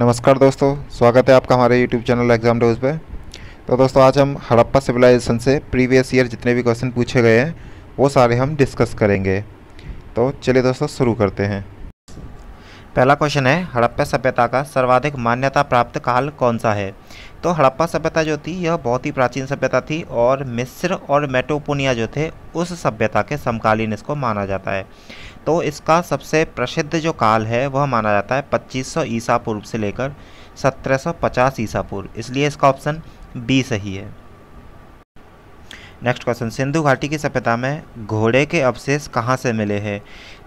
नमस्कार दोस्तों स्वागत है आपका हमारे यूट्यूब चैनल एग्जाम डोज पे तो दोस्तों आज हम हड़प्पा सिविलाइजेशन से प्रीवियस ईयर जितने भी क्वेश्चन पूछे गए हैं वो सारे हम डिस्कस करेंगे तो चलिए दोस्तों शुरू करते हैं पहला क्वेश्चन है हड़प्पा सभ्यता का सर्वाधिक मान्यता प्राप्त काल कौन सा है तो हड़प्पा सभ्यता जो थी यह बहुत ही प्राचीन सभ्यता थी और मिस्र और मेटोपोनिया जो थे उस सभ्यता के समकालीन इसको माना जाता है तो इसका सबसे प्रसिद्ध जो काल है वह माना जाता है 2500 ईसा पूर्व से लेकर 1750 ईसा पूर्व इसलिए इसका ऑप्शन बी सही है नेक्स्ट क्वेश्चन सिंधु घाटी की सभ्यता में घोड़े के अवशेष कहाँ से मिले हैं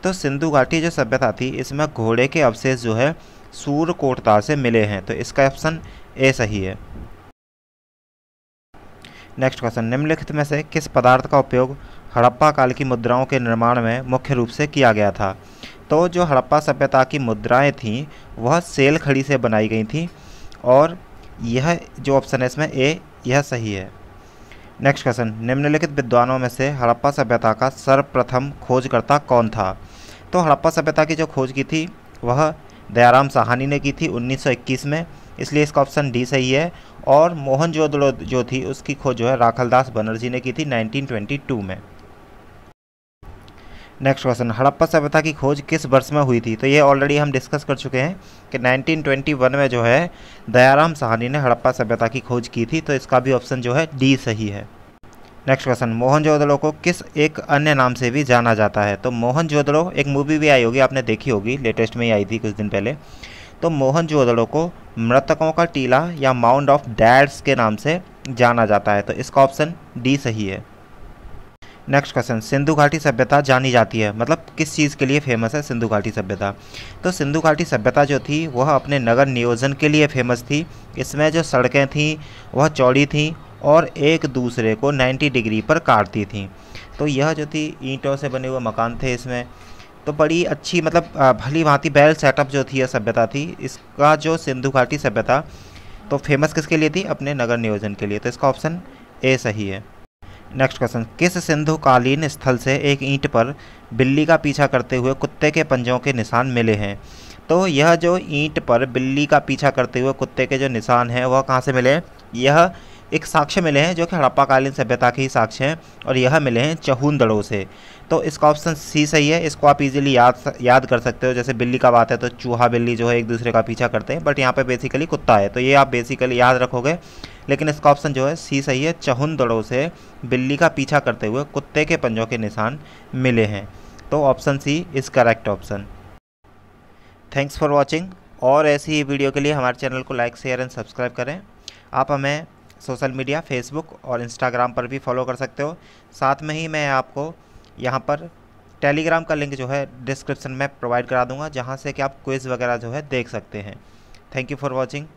तो सिंधु घाटी जो सभ्यता थी इसमें घोड़े के अवशेष जो है कोटता से मिले हैं तो इसका ऑप्शन ए सही है नेक्स्ट क्वेश्चन निम्नलिखित में से किस पदार्थ का उपयोग हड़प्पा काल की मुद्राओं के निर्माण में मुख्य रूप से किया गया था तो जो हड़प्पा सभ्यता की मुद्राएं थीं वह सेल खड़ी से बनाई गई थीं और यह जो ऑप्शन है इसमें ए यह सही है नेक्स्ट क्वेश्चन निम्नलिखित विद्वानों में से हड़प्पा सभ्यता का सर्वप्रथम खोजकर्ता कौन था तो हड़प्पा सभ्यता की जो खोज की थी वह दयाराम साहानी ने की थी 1921 में इसलिए इसका ऑप्शन डी सही है और मोहन जोदड़ो जो थी उसकी खोज जो है राखलदास बनर्जी ने की थी 1922 में नेक्स्ट क्वेश्चन हड़प्पा सभ्यता की खोज किस वर्ष में हुई थी तो ये ऑलरेडी हम डिस्कस कर चुके हैं कि 1921 में जो है दयाराम सहानी ने हड़प्पा सभ्यता की खोज की थी तो इसका भी ऑप्शन जो है डी सही है नेक्स्ट क्वेश्चन मोहन को किस एक अन्य नाम से भी जाना जाता है तो मोहन एक मूवी भी आई होगी आपने देखी होगी लेटेस्ट में ही आई थी कुछ दिन पहले तो मोहनजोदड़ो को मृतकों का टीला या माउंड ऑफ डैड्स के नाम से जाना जाता है तो इसका ऑप्शन डी सही है नेक्स्ट क्वेश्चन सिंधु घाटी सभ्यता जानी जाती है मतलब किस चीज़ के लिए फेमस है सिंधु घाटी सभ्यता तो सिंधु घाटी सभ्यता जो थी वह अपने नगर नियोजन के लिए फेमस थी इसमें जो सड़कें थीं वह चौड़ी थीं और एक दूसरे को 90 डिग्री पर काटती थीं तो यह जो थी ईंटों से बने हुए मकान थे इसमें तो बड़ी अच्छी मतलब भली भांति बैल सेटअप जो थी यह सभ्यता थी इसका जो सिंधु घाटी सभ्यता तो फेमस किसके लिए थी अपने नगर नियोजन के लिए तो इसका ऑप्शन ए सही है नेक्स्ट क्वेश्चन किस सिंधुकालीन स्थल से एक ईंट पर बिल्ली का पीछा करते हुए कुत्ते के पंजों के निशान मिले हैं तो यह जो ईंट पर बिल्ली का पीछा करते हुए कुत्ते के जो निशान हैं वह कहाँ से मिले यह एक साक्ष्य मिले हैं जो कि हड़प्पाकालीन सभ्यता के ही साक्ष्य हैं और यह मिले हैं चहुंदड़ों दड़ों से तो इसका ऑप्शन सी सही है इसको आप इजीली याद याद कर सकते हो जैसे बिल्ली का बात है तो चूहा बिल्ली जो है एक दूसरे का पीछा करते हैं बट यहाँ पे बेसिकली कुत्ता है तो ये आप बेसिकली याद रखोगे लेकिन इसका ऑप्शन जो है सी सही है चहुन दड़ों से बिल्ली का पीछा करते हुए कुत्ते के पंजों के निशान मिले हैं तो option C is correct option thanks for watching और ऐसी ही वीडियो के लिए हमारे चैनल को लाइक शेयर एंड सब्सक्राइब करें आप हमें सोशल मीडिया फेसबुक और इंस्टाग्राम पर भी फॉलो कर सकते हो साथ में ही मैं आपको यहाँ पर टेलीग्राम का लिंक जो है डिस्क्रिप्शन में प्रोवाइड करा दूंगा जहाँ से कि आप क्विज़ वगैरह जो है देख सकते हैं थैंक यू फॉर वॉचिंग